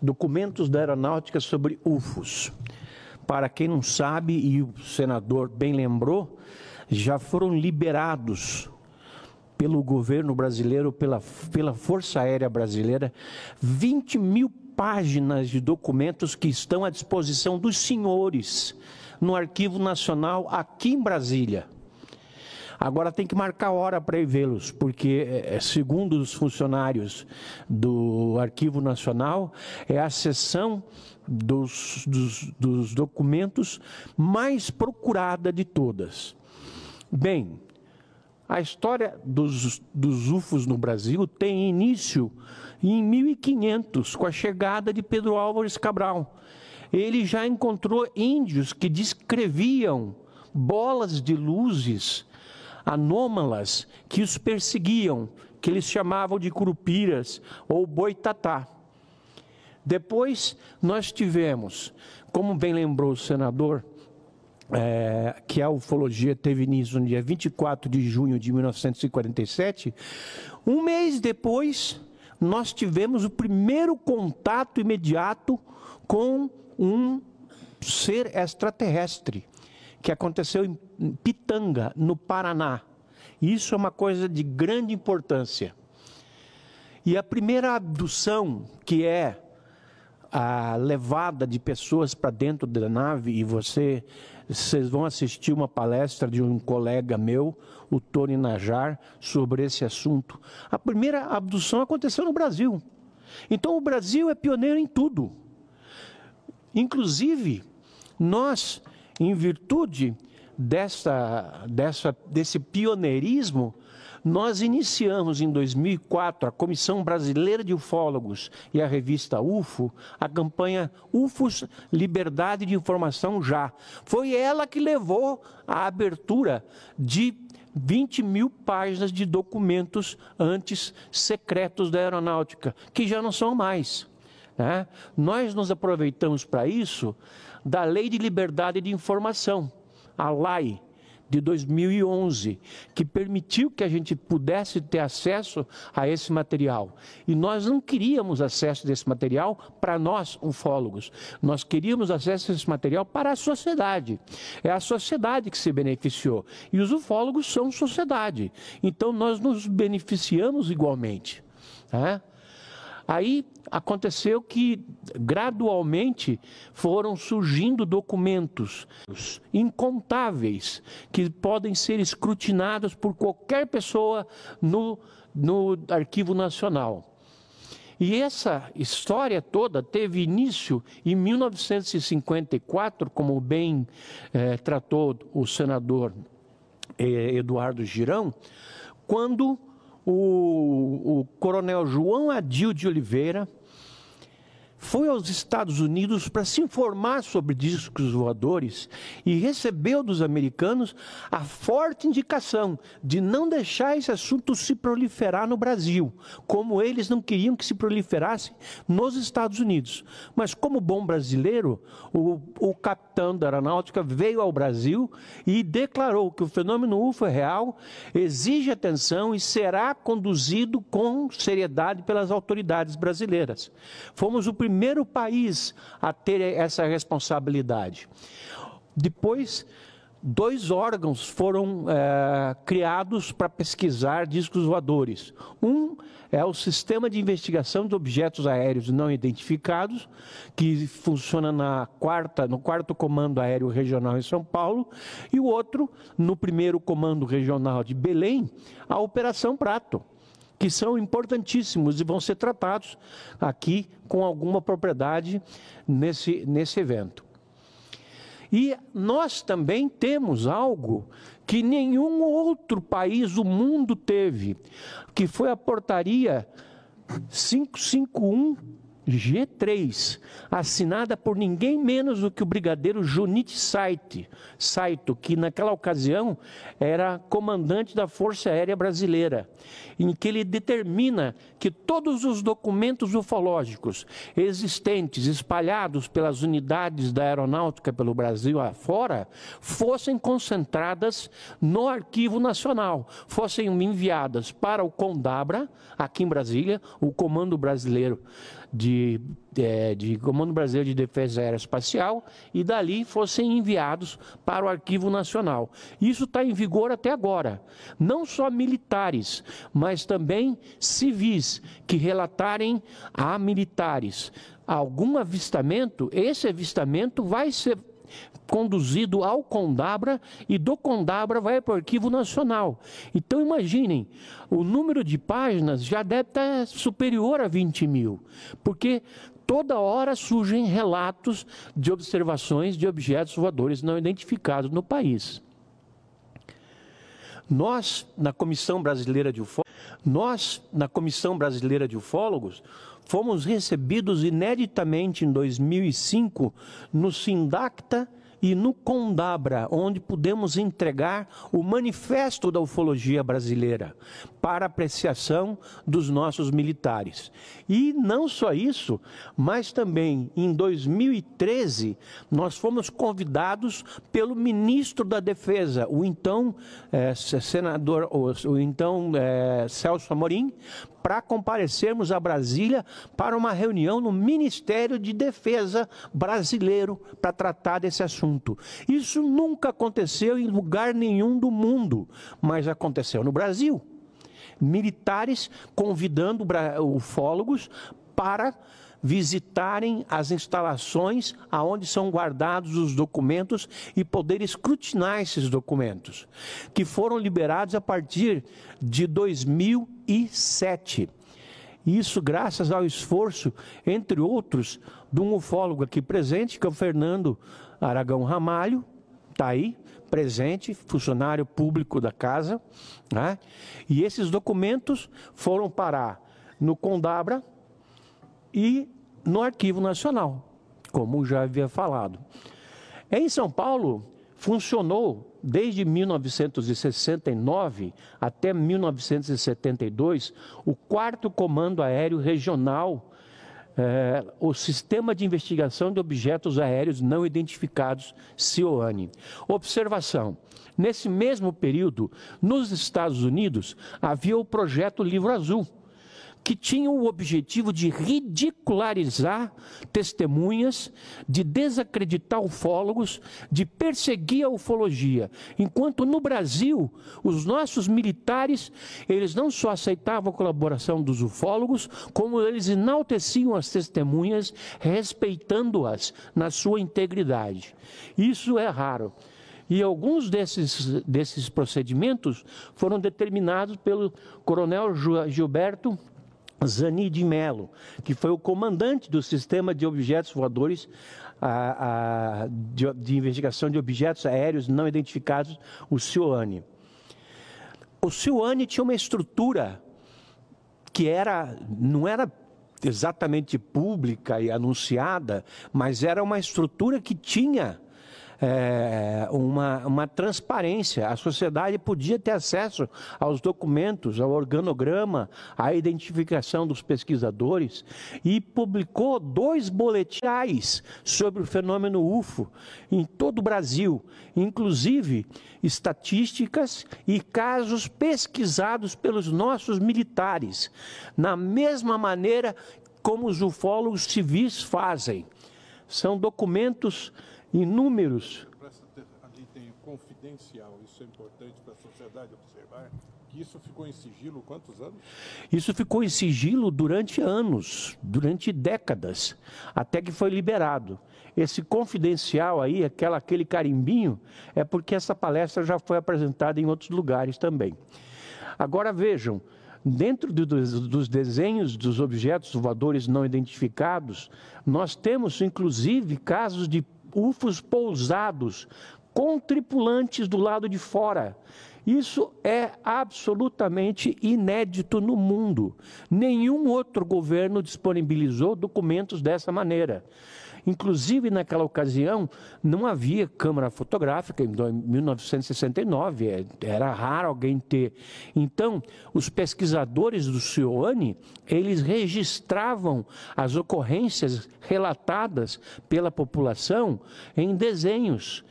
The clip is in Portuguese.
documentos da aeronáutica sobre UFOs. Para quem não sabe, e o senador bem lembrou, já foram liberados pelo governo brasileiro, pela, pela Força Aérea Brasileira, 20 mil páginas de documentos que estão à disposição dos senhores no Arquivo Nacional aqui em Brasília. Agora tem que marcar hora para ir vê-los, porque, eh, eh, segundo os funcionários do Arquivo Nacional, é a sessão dos, dos, dos documentos mais procurada de todas. Bem, a história dos, dos UFOs no Brasil tem início em 1500, com a chegada de Pedro Álvares Cabral. Ele já encontrou índios que descreviam bolas de luzes anômalas que os perseguiam, que eles chamavam de curupiras ou boitatá. Depois nós tivemos, como bem lembrou o senador, é, que a ufologia teve início no dia 24 de junho de 1947, um mês depois nós tivemos o primeiro contato imediato com um ser extraterrestre que aconteceu em Pitanga, no Paraná. Isso é uma coisa de grande importância. E a primeira abdução, que é a levada de pessoas para dentro da nave, e você, vocês vão assistir uma palestra de um colega meu, o Tony Najar, sobre esse assunto. A primeira abdução aconteceu no Brasil. Então o Brasil é pioneiro em tudo. Inclusive, nós em virtude dessa, dessa, desse pioneirismo, nós iniciamos em 2004 a Comissão Brasileira de Ufólogos e a revista UFO, a campanha UFOS Liberdade de Informação Já. Foi ela que levou à abertura de 20 mil páginas de documentos antes secretos da aeronáutica, que já não são mais. Né? Nós nos aproveitamos para isso da Lei de Liberdade de Informação, a LAI, de 2011, que permitiu que a gente pudesse ter acesso a esse material. E nós não queríamos acesso desse material para nós, ufólogos. Nós queríamos acesso a esse material para a sociedade. É a sociedade que se beneficiou. E os ufólogos são sociedade. Então nós nos beneficiamos igualmente. Né? Aí aconteceu que gradualmente foram surgindo documentos incontáveis que podem ser escrutinados por qualquer pessoa no, no Arquivo Nacional. E essa história toda teve início em 1954, como bem eh, tratou o senador eh, Eduardo Girão, quando o, o coronel João Adil de Oliveira, foi aos Estados Unidos para se informar sobre discos voadores e recebeu dos americanos a forte indicação de não deixar esse assunto se proliferar no Brasil, como eles não queriam que se proliferasse nos Estados Unidos. Mas, como bom brasileiro, o, o capitão da aeronáutica veio ao Brasil e declarou que o fenômeno UFO é real, exige atenção e será conduzido com seriedade pelas autoridades brasileiras. Fomos o primeiro primeiro país a ter essa responsabilidade. Depois, dois órgãos foram é, criados para pesquisar discos voadores. Um é o Sistema de Investigação de Objetos Aéreos Não Identificados, que funciona na quarta, no quarto Comando Aéreo Regional em São Paulo, e o outro no primeiro Comando Regional de Belém, a Operação Prato que são importantíssimos e vão ser tratados aqui com alguma propriedade nesse, nesse evento. E nós também temos algo que nenhum outro país do mundo teve, que foi a portaria 551 G3, assinada por ninguém menos do que o brigadeiro Junite Saito, Saito, que naquela ocasião era comandante da Força Aérea Brasileira, em que ele determina que todos os documentos ufológicos existentes, espalhados pelas unidades da aeronáutica pelo Brasil afora, fossem concentradas no Arquivo Nacional, fossem enviadas para o CONDABRA, aqui em Brasília, o Comando Brasileiro de, é, de Comando Brasileiro de Defesa Aeroespacial e dali fossem enviados para o Arquivo Nacional. Isso está em vigor até agora. Não só militares, mas também civis que relatarem a militares algum avistamento, esse avistamento vai ser conduzido ao Condabra e do Condabra vai para o Arquivo Nacional. Então imaginem, o número de páginas já deve estar superior a 20 mil, porque toda hora surgem relatos de observações de objetos voadores não identificados no país. Nós, na Comissão Brasileira de Ufólogos, nós, na Comissão Brasileira de Ufólogos, fomos recebidos ineditamente em 2005 no Sindacta e no Condabra, onde pudemos entregar o manifesto da ufologia brasileira para apreciação dos nossos militares. E não só isso, mas também em 2013 nós fomos convidados pelo ministro da Defesa, o então eh, senador, o, então eh, Celso Amorim, para comparecermos a Brasília para uma reunião no Ministério de Defesa brasileiro para tratar desse assunto assunto. Isso nunca aconteceu em lugar nenhum do mundo, mas aconteceu no Brasil. Militares convidando ufólogos para visitarem as instalações aonde são guardados os documentos e poder escrutinar esses documentos, que foram liberados a partir de 2007. Isso graças ao esforço, entre outros, de um ufólogo aqui presente, que é o Fernando Aragão Ramalho, está aí, presente, funcionário público da casa. Né? E esses documentos foram parar no Condabra e no Arquivo Nacional, como já havia falado. É em São Paulo, funcionou desde 1969 até 1972 o quarto comando aéreo regional, eh, o Sistema de Investigação de Objetos Aéreos Não Identificados, COAN. Observação: nesse mesmo período, nos Estados Unidos havia o projeto Livro Azul que tinham o objetivo de ridicularizar testemunhas, de desacreditar ufólogos, de perseguir a ufologia. Enquanto no Brasil, os nossos militares, eles não só aceitavam a colaboração dos ufólogos, como eles enalteciam as testemunhas, respeitando-as na sua integridade. Isso é raro. E alguns desses, desses procedimentos foram determinados pelo coronel Gilberto Zani de Mello, que foi o comandante do sistema de objetos voadores, a, a, de, de, investigação de objetos aéreos não identificados, o CIOANE. O CIOANE tinha uma estrutura que era, não era exatamente pública e anunciada, mas era uma estrutura que tinha é, é, uma, uma transparência. A sociedade podia ter acesso aos documentos, ao organograma, à identificação dos pesquisadores e publicou dois boletins sobre o fenômeno UFO em todo o Brasil, inclusive estatísticas e casos pesquisados pelos nossos militares, na mesma maneira como os ufólogos civis fazem. São documentos inúmeros. Ali tem confidencial, isso é importante para a sociedade observar. Que isso ficou em sigilo quantos anos? Isso ficou em sigilo durante anos, durante décadas, até que foi liberado. Esse confidencial aí, aquela, aquele carimbinho, é porque essa palestra já foi apresentada em outros lugares também. Agora vejam, dentro dos, desenhos dos objetos voadores não identificados, nós temos inclusive casos de ufos pousados com tripulantes do lado de fora. Isso é absolutamente inédito no mundo. Nenhum outro governo disponibilizou documentos dessa maneira. Inclusive, naquela ocasião, não havia câmera fotográfica, em 1969, é, era raro alguém ter. Então, os pesquisadores do Cione, eles registravam as ocorrências relatadas pela população em desenhos.